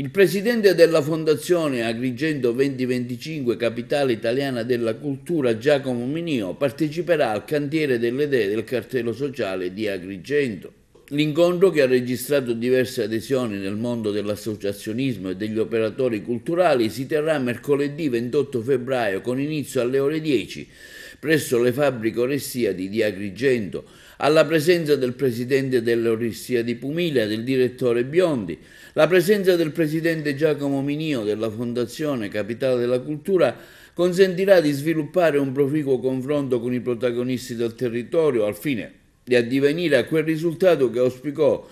Il presidente della Fondazione Agrigento 2025 Capitale Italiana della Cultura Giacomo Minio parteciperà al cantiere delle idee del cartello sociale di Agrigento. L'incontro che ha registrato diverse adesioni nel mondo dell'associazionismo e degli operatori culturali si terrà mercoledì 28 febbraio con inizio alle ore 10 presso le fabbriche Oressiadi di Di Agrigento, alla presenza del presidente dell'Oressia di Pumilia, del direttore Biondi, la presenza del presidente Giacomo Minio della Fondazione Capitale della Cultura consentirà di sviluppare un proficuo confronto con i protagonisti del territorio al fine e addivenire a quel risultato che auspicò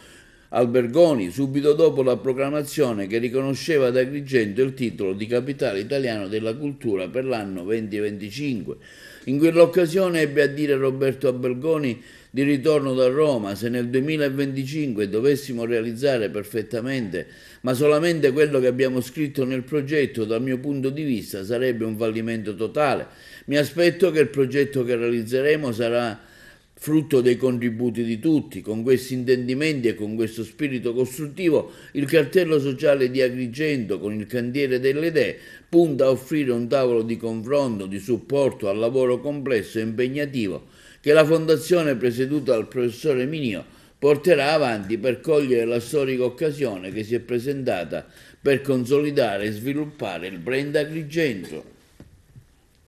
Albergoni subito dopo la proclamazione che riconosceva ad Agrigento il titolo di capitale italiano della cultura per l'anno 2025. In quell'occasione ebbe a dire Roberto Albergoni di ritorno da Roma, se nel 2025 dovessimo realizzare perfettamente, ma solamente quello che abbiamo scritto nel progetto, dal mio punto di vista sarebbe un fallimento totale. Mi aspetto che il progetto che realizzeremo sarà frutto dei contributi di tutti. Con questi intendimenti e con questo spirito costruttivo, il cartello sociale di Agrigento, con il cantiere delle idee, punta a offrire un tavolo di confronto, di supporto al lavoro complesso e impegnativo che la fondazione presieduta dal professore Minio porterà avanti per cogliere la storica occasione che si è presentata per consolidare e sviluppare il brand Agrigento.